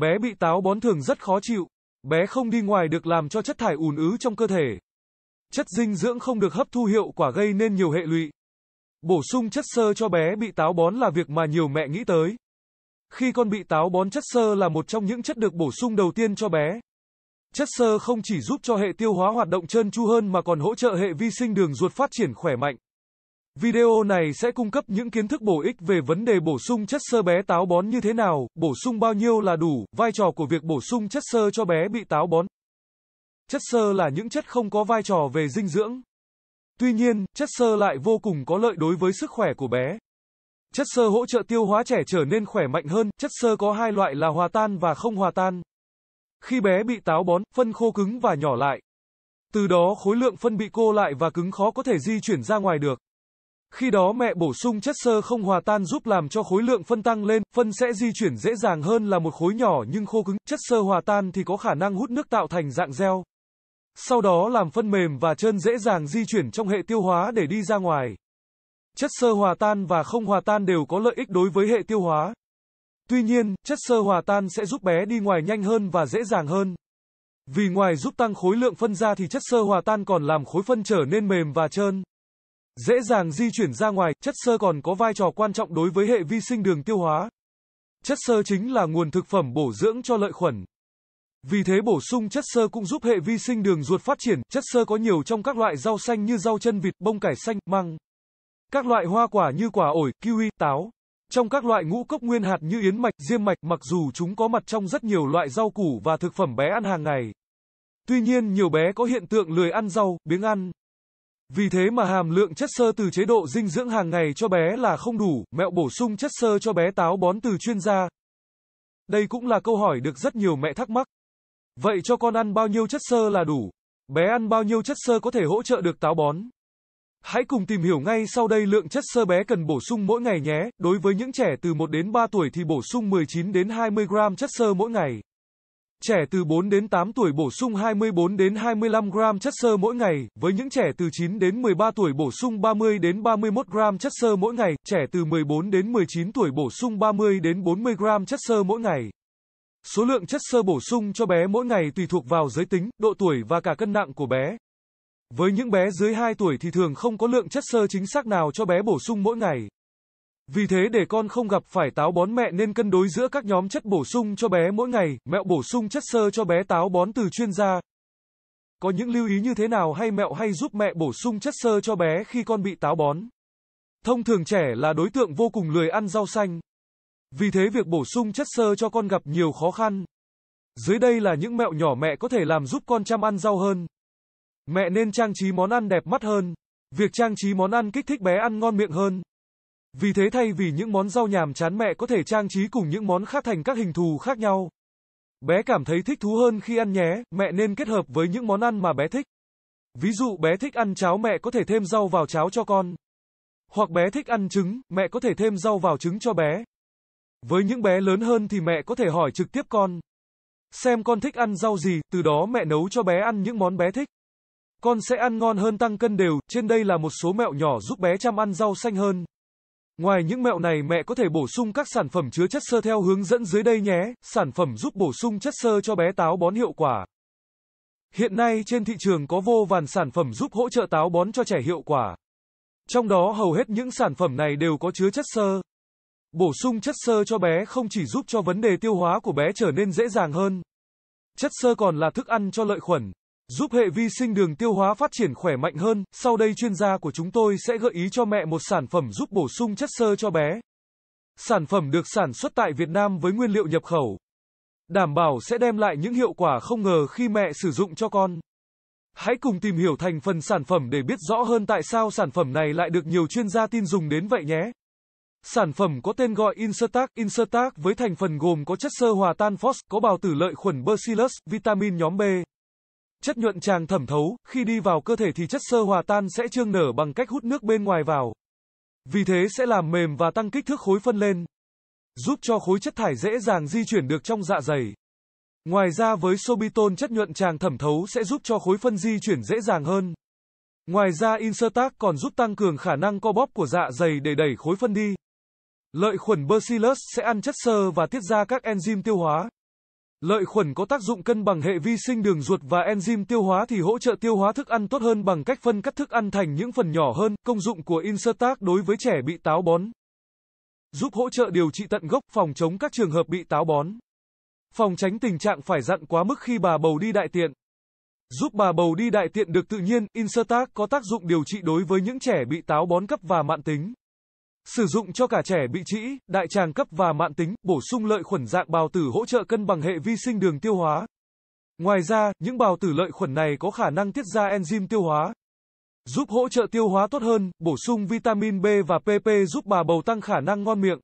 Bé bị táo bón thường rất khó chịu. Bé không đi ngoài được làm cho chất thải ùn ứ trong cơ thể. Chất dinh dưỡng không được hấp thu hiệu quả gây nên nhiều hệ lụy. Bổ sung chất xơ cho bé bị táo bón là việc mà nhiều mẹ nghĩ tới. Khi con bị táo bón chất xơ là một trong những chất được bổ sung đầu tiên cho bé. Chất xơ không chỉ giúp cho hệ tiêu hóa hoạt động trơn tru hơn mà còn hỗ trợ hệ vi sinh đường ruột phát triển khỏe mạnh. Video này sẽ cung cấp những kiến thức bổ ích về vấn đề bổ sung chất xơ bé táo bón như thế nào, bổ sung bao nhiêu là đủ, vai trò của việc bổ sung chất xơ cho bé bị táo bón. Chất xơ là những chất không có vai trò về dinh dưỡng. Tuy nhiên, chất xơ lại vô cùng có lợi đối với sức khỏe của bé. Chất xơ hỗ trợ tiêu hóa trẻ trở nên khỏe mạnh hơn, chất xơ có hai loại là hòa tan và không hòa tan. Khi bé bị táo bón, phân khô cứng và nhỏ lại. Từ đó khối lượng phân bị cô lại và cứng khó có thể di chuyển ra ngoài được. Khi đó mẹ bổ sung chất xơ không hòa tan giúp làm cho khối lượng phân tăng lên, phân sẽ di chuyển dễ dàng hơn là một khối nhỏ nhưng khô cứng, chất xơ hòa tan thì có khả năng hút nước tạo thành dạng gel. Sau đó làm phân mềm và trơn dễ dàng di chuyển trong hệ tiêu hóa để đi ra ngoài. Chất xơ hòa tan và không hòa tan đều có lợi ích đối với hệ tiêu hóa. Tuy nhiên, chất xơ hòa tan sẽ giúp bé đi ngoài nhanh hơn và dễ dàng hơn. Vì ngoài giúp tăng khối lượng phân ra thì chất xơ hòa tan còn làm khối phân trở nên mềm và trơn dễ dàng di chuyển ra ngoài, chất xơ còn có vai trò quan trọng đối với hệ vi sinh đường tiêu hóa. Chất xơ chính là nguồn thực phẩm bổ dưỡng cho lợi khuẩn. Vì thế bổ sung chất xơ cũng giúp hệ vi sinh đường ruột phát triển, chất xơ có nhiều trong các loại rau xanh như rau chân vịt, bông cải xanh, măng. Các loại hoa quả như quả ổi, kiwi, táo. Trong các loại ngũ cốc nguyên hạt như yến mạch, diêm mạch, mặc dù chúng có mặt trong rất nhiều loại rau củ và thực phẩm bé ăn hàng ngày. Tuy nhiên nhiều bé có hiện tượng lười ăn rau, biếng ăn. Vì thế mà hàm lượng chất xơ từ chế độ dinh dưỡng hàng ngày cho bé là không đủ, mẹo bổ sung chất xơ cho bé táo bón từ chuyên gia. Đây cũng là câu hỏi được rất nhiều mẹ thắc mắc. Vậy cho con ăn bao nhiêu chất xơ là đủ? Bé ăn bao nhiêu chất xơ có thể hỗ trợ được táo bón? Hãy cùng tìm hiểu ngay sau đây lượng chất xơ bé cần bổ sung mỗi ngày nhé. Đối với những trẻ từ 1 đến 3 tuổi thì bổ sung 19 đến 20 gram chất xơ mỗi ngày. Trẻ từ 4 đến 8 tuổi bổ sung 24 đến 25 gram chất xơ mỗi ngày, với những trẻ từ 9 đến 13 tuổi bổ sung 30 đến 31 gram chất xơ mỗi ngày, trẻ từ 14 đến 19 tuổi bổ sung 30 đến 40 gram chất xơ mỗi ngày. Số lượng chất xơ bổ sung cho bé mỗi ngày tùy thuộc vào giới tính, độ tuổi và cả cân nặng của bé. Với những bé dưới 2 tuổi thì thường không có lượng chất xơ chính xác nào cho bé bổ sung mỗi ngày. Vì thế để con không gặp phải táo bón mẹ nên cân đối giữa các nhóm chất bổ sung cho bé mỗi ngày, mẹo bổ sung chất xơ cho bé táo bón từ chuyên gia. Có những lưu ý như thế nào hay mẹo hay giúp mẹ bổ sung chất xơ cho bé khi con bị táo bón? Thông thường trẻ là đối tượng vô cùng lười ăn rau xanh. Vì thế việc bổ sung chất xơ cho con gặp nhiều khó khăn. Dưới đây là những mẹo nhỏ mẹ có thể làm giúp con chăm ăn rau hơn. Mẹ nên trang trí món ăn đẹp mắt hơn. Việc trang trí món ăn kích thích bé ăn ngon miệng hơn. Vì thế thay vì những món rau nhàm chán mẹ có thể trang trí cùng những món khác thành các hình thù khác nhau. Bé cảm thấy thích thú hơn khi ăn nhé, mẹ nên kết hợp với những món ăn mà bé thích. Ví dụ bé thích ăn cháo mẹ có thể thêm rau vào cháo cho con. Hoặc bé thích ăn trứng, mẹ có thể thêm rau vào trứng cho bé. Với những bé lớn hơn thì mẹ có thể hỏi trực tiếp con. Xem con thích ăn rau gì, từ đó mẹ nấu cho bé ăn những món bé thích. Con sẽ ăn ngon hơn tăng cân đều, trên đây là một số mẹo nhỏ giúp bé chăm ăn rau xanh hơn. Ngoài những mẹo này mẹ có thể bổ sung các sản phẩm chứa chất xơ theo hướng dẫn dưới đây nhé, sản phẩm giúp bổ sung chất xơ cho bé táo bón hiệu quả. Hiện nay trên thị trường có vô vàn sản phẩm giúp hỗ trợ táo bón cho trẻ hiệu quả. Trong đó hầu hết những sản phẩm này đều có chứa chất xơ. Bổ sung chất xơ cho bé không chỉ giúp cho vấn đề tiêu hóa của bé trở nên dễ dàng hơn. Chất xơ còn là thức ăn cho lợi khuẩn, giúp hệ vi sinh đường tiêu hóa phát triển khỏe mạnh hơn. Sau đây chuyên gia của chúng tôi sẽ gợi ý cho mẹ một sản phẩm giúp bổ sung chất xơ cho bé. Sản phẩm được sản xuất tại Việt Nam với nguyên liệu nhập khẩu. Đảm bảo sẽ đem lại những hiệu quả không ngờ khi mẹ sử dụng cho con. Hãy cùng tìm hiểu thành phần sản phẩm để biết rõ hơn tại sao sản phẩm này lại được nhiều chuyên gia tin dùng đến vậy nhé. Sản phẩm có tên gọi Insertac. Insertac với thành phần gồm có chất xơ hòa tan phos, có bào tử lợi khuẩn Bacillus, vitamin nhóm B. Chất nhuận tràng thẩm thấu, khi đi vào cơ thể thì chất sơ hòa tan sẽ trương nở bằng cách hút nước bên ngoài vào. Vì thế sẽ làm mềm và tăng kích thước khối phân lên, giúp cho khối chất thải dễ dàng di chuyển được trong dạ dày. Ngoài ra với sobiton chất nhuận tràng thẩm thấu sẽ giúp cho khối phân di chuyển dễ dàng hơn. Ngoài ra Insertag còn giúp tăng cường khả năng co bóp của dạ dày để đẩy khối phân đi. Lợi khuẩn Bacillus sẽ ăn chất xơ và tiết ra các enzyme tiêu hóa. Lợi khuẩn có tác dụng cân bằng hệ vi sinh đường ruột và enzyme tiêu hóa thì hỗ trợ tiêu hóa thức ăn tốt hơn bằng cách phân cắt thức ăn thành những phần nhỏ hơn. Công dụng của Insertag đối với trẻ bị táo bón. Giúp hỗ trợ điều trị tận gốc, phòng chống các trường hợp bị táo bón. Phòng tránh tình trạng phải dặn quá mức khi bà bầu đi đại tiện. Giúp bà bầu đi đại tiện được tự nhiên, Insertag có tác dụng điều trị đối với những trẻ bị táo bón cấp và mạn tính. Sử dụng cho cả trẻ bị trĩ, đại tràng cấp và mạn tính, bổ sung lợi khuẩn dạng bào tử hỗ trợ cân bằng hệ vi sinh đường tiêu hóa. Ngoài ra, những bào tử lợi khuẩn này có khả năng tiết ra enzyme tiêu hóa, giúp hỗ trợ tiêu hóa tốt hơn, bổ sung vitamin B và PP giúp bà bầu tăng khả năng ngon miệng.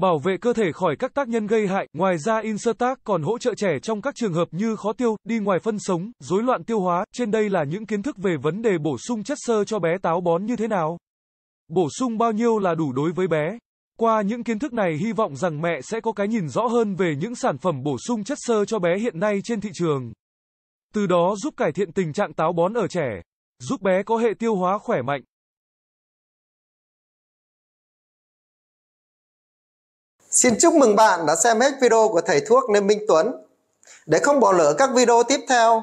Bảo vệ cơ thể khỏi các tác nhân gây hại, ngoài ra Insertag còn hỗ trợ trẻ trong các trường hợp như khó tiêu, đi ngoài phân sống, rối loạn tiêu hóa. Trên đây là những kiến thức về vấn đề bổ sung chất xơ cho bé táo bón như thế nào. Bổ sung bao nhiêu là đủ đối với bé. Qua những kiến thức này hy vọng rằng mẹ sẽ có cái nhìn rõ hơn về những sản phẩm bổ sung chất xơ cho bé hiện nay trên thị trường. Từ đó giúp cải thiện tình trạng táo bón ở trẻ, giúp bé có hệ tiêu hóa khỏe mạnh. Xin chúc mừng bạn đã xem hết video của thầy thuốc Lê Minh Tuấn. Để không bỏ lỡ các video tiếp theo,